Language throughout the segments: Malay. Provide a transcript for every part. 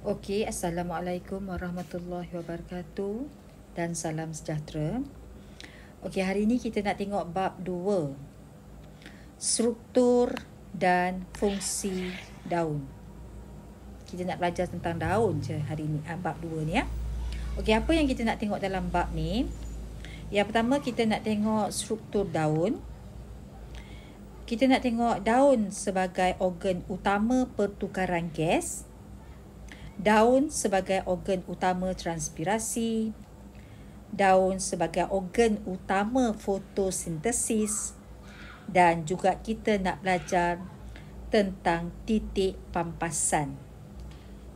Okey, Assalamualaikum Warahmatullahi Wabarakatuh dan salam sejahtera. Okey, hari ini kita nak tengok bab 2. Struktur dan fungsi daun. Kita nak belajar tentang daun je hari ini, ah, bab 2 ni ya. Okey, apa yang kita nak tengok dalam bab ni? Yang pertama kita nak tengok struktur daun. Kita nak tengok daun sebagai organ utama pertukaran gas. Okey daun sebagai organ utama transpirasi, daun sebagai organ utama fotosintesis dan juga kita nak belajar tentang titik pampasan.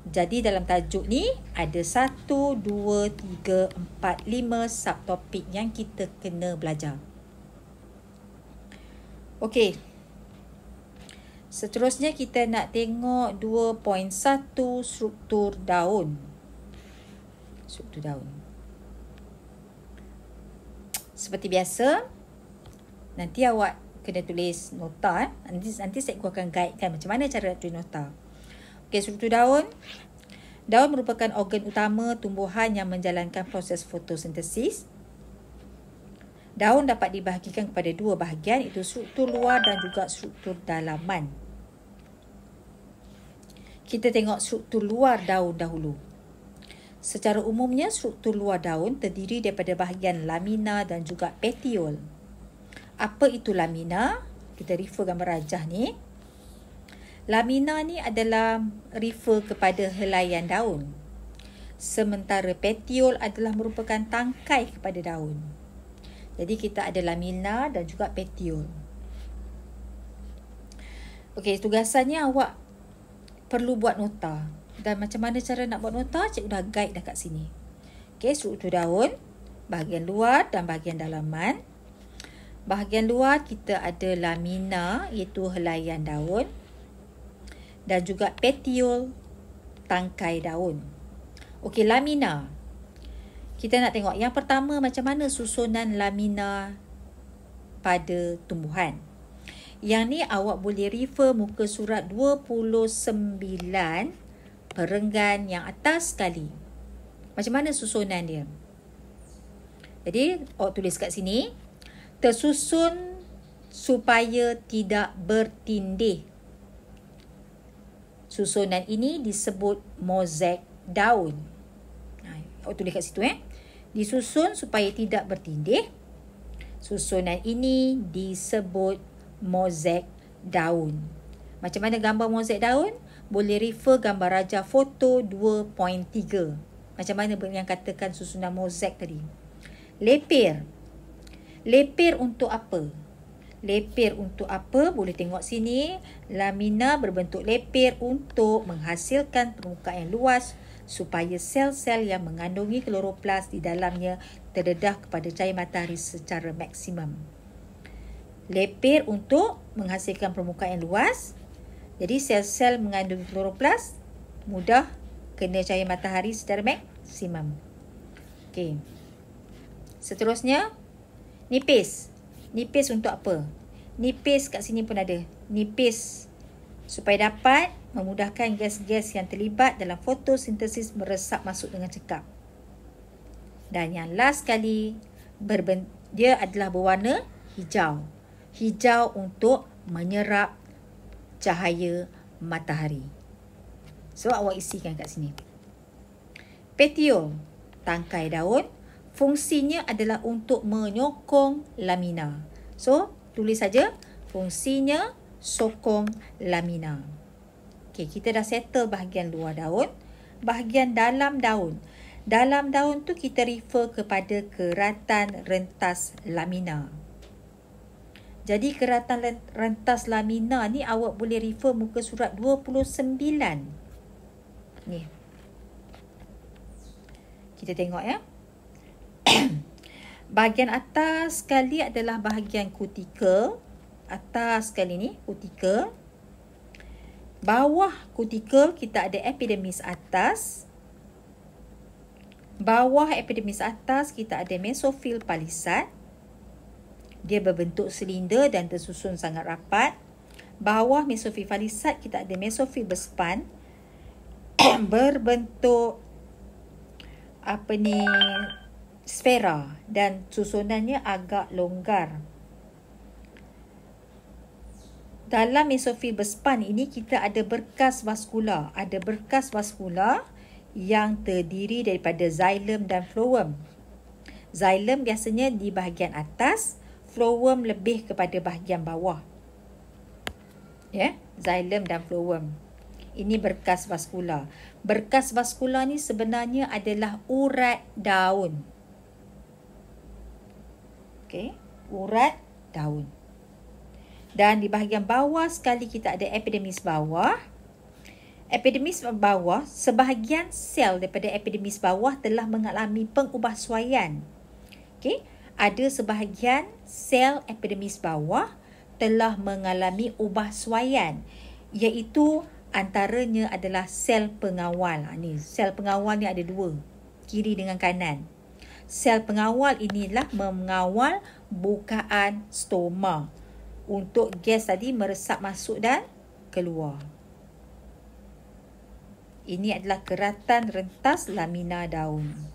Jadi dalam tajuk ni ada 1 2 3 4 5 subtopik yang kita kena belajar. Okey. Seterusnya kita nak tengok 2.1 struktur daun. Struktur daun. Seperti biasa, nanti awak kena tulis nota. Eh. Nanti nanti saya akan guide kan macam mana cara nak tulis nota. Okey, struktur daun. Daun merupakan organ utama tumbuhan yang menjalankan proses fotosintesis. Daun dapat dibahagikan kepada dua bahagian iaitu struktur luar dan juga struktur dalaman kita tengok struktur luar daun dahulu. Secara umumnya, struktur luar daun terdiri daripada bahagian lamina dan juga petiol. Apa itu lamina? Kita refer gambar rajah ni. Lamina ni adalah refer kepada helaian daun. Sementara petiol adalah merupakan tangkai kepada daun. Jadi kita ada lamina dan juga petiol. Okey, tugasannya awak perlu buat nota. Dan macam mana cara nak buat nota, cikgu dah guide dah kat sini. Okey, struktur daun, bahagian luar dan bahagian dalaman. Bahagian luar kita ada lamina iaitu helaian daun dan juga petiol tangkai daun. Okey, lamina. Kita nak tengok yang pertama macam mana susunan lamina pada tumbuhan. Yang ni awak boleh refer muka surat 29 perenggan yang atas sekali. Macam mana susunan dia? Jadi, awak tulis kat sini. Tersusun supaya tidak bertindih. Susunan ini disebut mozaik daun. Nah, ha, awak tulis kat situ eh. Disusun supaya tidak bertindih. Susunan ini disebut Mozek daun. Macam mana gambar mozek daun? Boleh refer gambar raja foto 2.3. Macam mana yang katakan susunan mozek tadi? Lepir. Lepir untuk apa? Lepir untuk apa? Boleh tengok sini. Lamina berbentuk lepir untuk menghasilkan permukaan yang luas supaya sel-sel yang mengandungi kloroplas di dalamnya terdedah kepada cahaya matahari secara maksimum lepir untuk menghasilkan permukaan yang luas. Jadi sel-sel mengandung kloroplas mudah kena cahaya matahari secara maksimum. Okey. Seterusnya nipis. Nipis untuk apa? Nipis kat sini pun ada. Nipis supaya dapat memudahkan gas-gas yang terlibat dalam fotosintesis meresap masuk dengan cekap. Dan yang last sekali berben- dia adalah berwarna hijau hijau untuk menyerap cahaya matahari. So awak isikan kat sini. Petiol, tangkai daun, fungsinya adalah untuk menyokong lamina. So tulis saja fungsinya sokong lamina. Okey, kita dah settle bahagian luar daun. Bahagian dalam daun. Dalam daun tu kita refer kepada keratan rentas lamina. Jadi keratan rentas lamina ni awak boleh refer muka surat 29. Ni. Kita tengok ya. bahagian atas sekali adalah bahagian kutika. Atas sekali ni kutika. Bawah kutika kita ada epidermis atas. Bawah epidermis atas kita ada mesofil palisat. Dia berbentuk silinder dan tersusun sangat rapat. Bawah mesofil kita ada mesofil bespan berbentuk apa ni sfera dan susunannya agak longgar. Dalam mesofil bespan ini kita ada berkas vaskular. Ada berkas vaskular yang terdiri daripada xylem dan phloem. Xylem biasanya di bahagian atas flowworm lebih kepada bahagian bawah. Ya, yeah? xylem dan flowworm. Ini berkas vaskular. Berkas vaskular ni sebenarnya adalah urat daun. Okey, urat daun. Dan di bahagian bawah sekali kita ada epidermis bawah. Epidermis bawah, sebahagian sel daripada epidermis bawah telah mengalami pengubahsuaian. Okey, ada sebahagian sel epidermis bawah telah mengalami ubah suaian iaitu antaranya adalah sel pengawal. Ha, ni, sel pengawal ni ada dua, kiri dengan kanan. Sel pengawal inilah mengawal bukaan stoma untuk gas tadi meresap masuk dan keluar. Ini adalah keratan rentas lamina daun.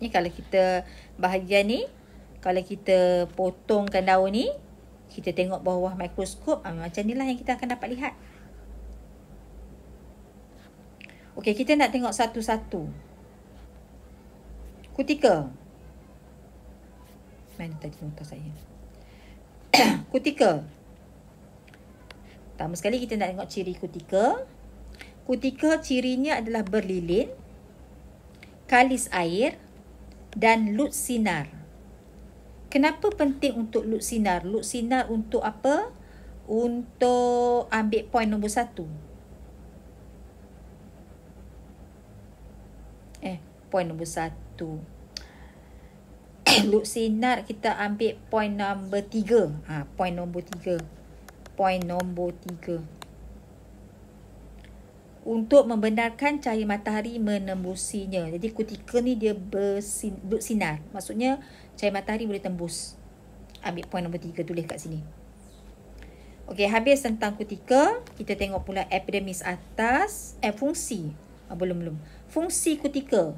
Ni kalau kita bahagian ni kalau kita potongkan daun ni kita tengok bawah mikroskop ah, macam ni lah yang kita akan dapat lihat. Okey, kita nak tengok satu-satu. Kutika. Mana tadi nota saya? kutika. Pertama sekali kita nak tengok ciri kutika. Kutika cirinya adalah berlilin. Kalis air dan lut sinar. Kenapa penting untuk lut sinar? Lut sinar untuk apa? Untuk ambil poin nombor satu. Eh, poin nombor satu. lut sinar kita ambil poin nombor tiga. Ha, poin nombor tiga. Poin nombor tiga untuk membenarkan cahaya matahari menembusinya. Jadi kutikel ni dia bersinar. Maksudnya cahaya matahari boleh tembus. Ambil poin nombor tiga tulis kat sini. Okey, habis tentang kutikel. Kita tengok pula epidemis atas. Eh, fungsi. Ah, belum, belum. Fungsi kutikel.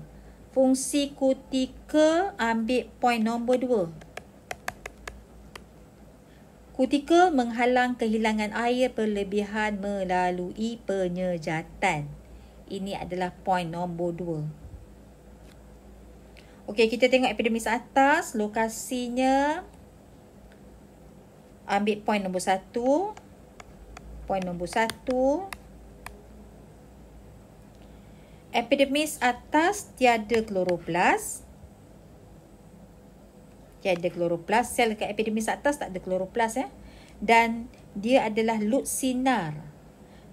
Fungsi kutikel ambil poin nombor dua. Kutika menghalang kehilangan air berlebihan melalui penyejatan. Ini adalah poin nombor dua. Okey, kita tengok epidemis atas. Lokasinya ambil poin nombor satu. Poin nombor satu. Epidemis atas tiada kloroplas. Okay, ada kloroplas. Sel dekat epidermis atas tak ada kloroplas eh. Dan dia adalah lut sinar.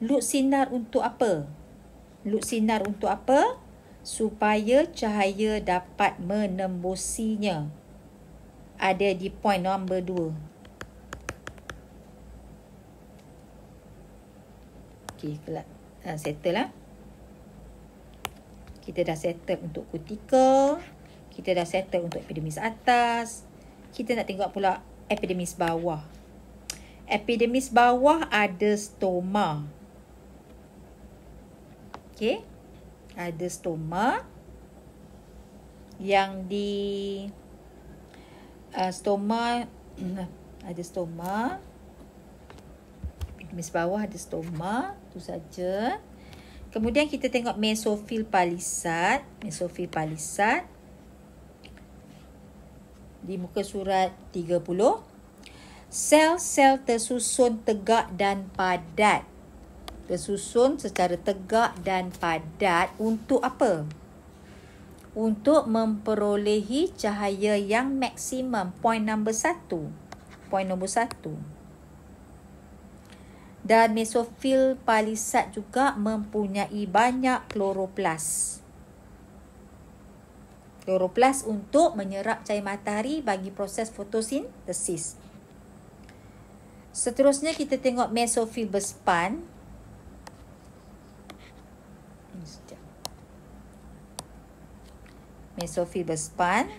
Lut sinar untuk apa? Lut sinar untuk apa? Supaya cahaya dapat menembusinya. Ada di point nombor dua. Okey, kelak. Ha, settle lah. Kita dah settle untuk kutikel kita dah settle untuk epidemis atas. Kita nak tengok pula epidemis bawah. Epidemis bawah ada stoma. Okay. Ada stoma. Yang di... Uh, stoma... ada stoma. Epidemis bawah ada stoma. tu saja. Kemudian kita tengok mesofil palisat. Mesofil palisat di muka surat 30. Sel-sel tersusun tegak dan padat. Tersusun secara tegak dan padat untuk apa? Untuk memperolehi cahaya yang maksimum. Poin nombor satu. Poin nombor satu. Dan mesofil palisat juga mempunyai banyak kloroplas kloroplas untuk menyerap cahaya matahari bagi proses fotosintesis. Seterusnya kita tengok mesofil bespan. Mesofil bespan.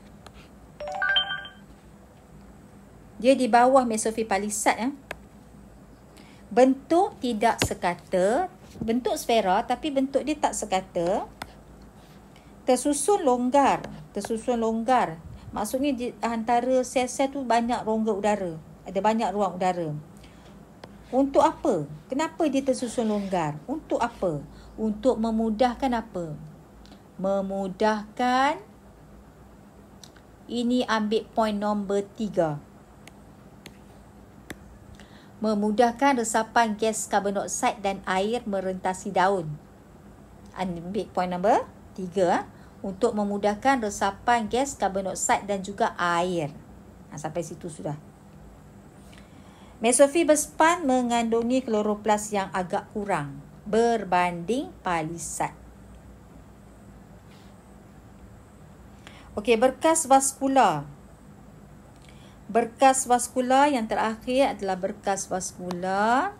Dia di bawah mesofil palisat. Eh. Ya. Bentuk tidak sekata. Bentuk sfera tapi bentuk dia tak sekata. Bentuk tersusun longgar, tersusun longgar. Maksudnya di antara sel-sel tu banyak rongga udara. Ada banyak ruang udara. Untuk apa? Kenapa dia tersusun longgar? Untuk apa? Untuk memudahkan apa? Memudahkan ini ambil point nombor tiga. Memudahkan resapan gas karbon dioksida dan air merentasi daun. Ambil point nombor tiga. Ha? untuk memudahkan resapan gas carbon dioxide dan juga air. Nah, ha, sampai situ sudah. Mesofi bespan mengandungi kloroplas yang agak kurang berbanding palisat. Okey, berkas vaskular. Berkas vaskular yang terakhir adalah berkas vaskular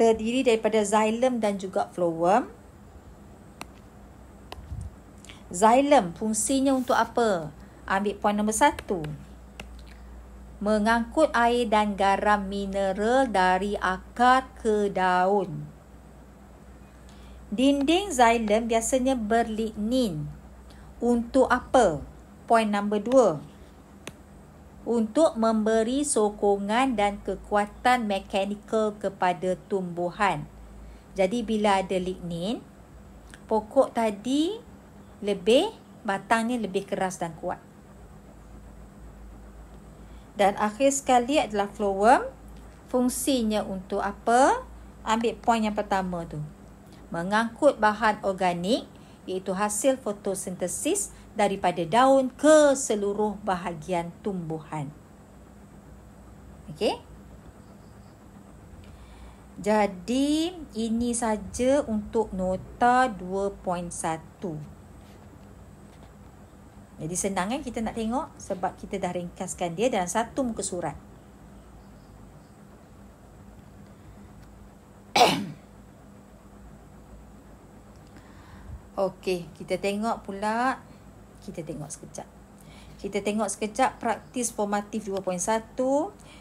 terdiri daripada xylem dan juga phloem. Xylem fungsinya untuk apa? Ambil poin nombor satu. Mengangkut air dan garam mineral dari akar ke daun. Dinding xylem biasanya berlignin. Untuk apa? Poin nombor dua. Untuk memberi sokongan dan kekuatan mekanikal kepada tumbuhan. Jadi bila ada lignin, pokok tadi lebih ni lebih keras dan kuat. Dan akhir sekali adalah flowworm. Fungsinya untuk apa? Ambil poin yang pertama tu. Mengangkut bahan organik iaitu hasil fotosintesis daripada daun ke seluruh bahagian tumbuhan. Okey. Jadi ini saja untuk nota 2.1. Jadi senang kan kita nak tengok sebab kita dah ringkaskan dia dalam satu muka surat. Okey, kita tengok pula. Kita tengok sekejap. Kita tengok sekejap praktis formatif 2.1.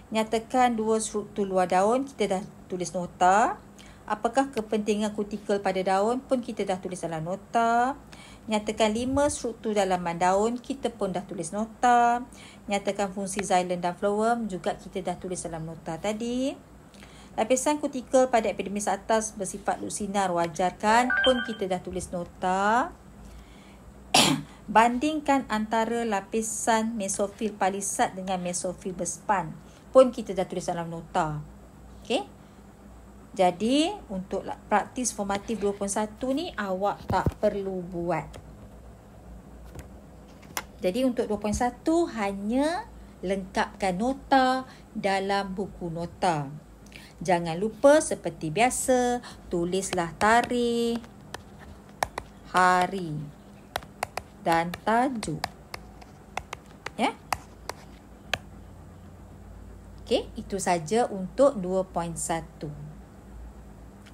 Nyatakan dua struktur luar daun. Kita dah tulis nota apakah kepentingan kutikal pada daun pun kita dah tulis dalam nota. Nyatakan lima struktur dalaman daun, kita pun dah tulis nota. Nyatakan fungsi xylem dan phloem juga kita dah tulis dalam nota tadi. Lapisan kutikal pada epidermis atas bersifat lusinar wajarkan pun kita dah tulis nota. Bandingkan antara lapisan mesofil palisat dengan mesofil bespan pun kita dah tulis dalam nota. Okey. Jadi untuk praktis formatif 21 ni awak tak perlu buat. Jadi untuk 2.1 hanya lengkapkan nota dalam buku nota. Jangan lupa seperti biasa tulislah tarikh, hari dan tajuk. Ya. Yeah? Okey, itu saja untuk 2.1.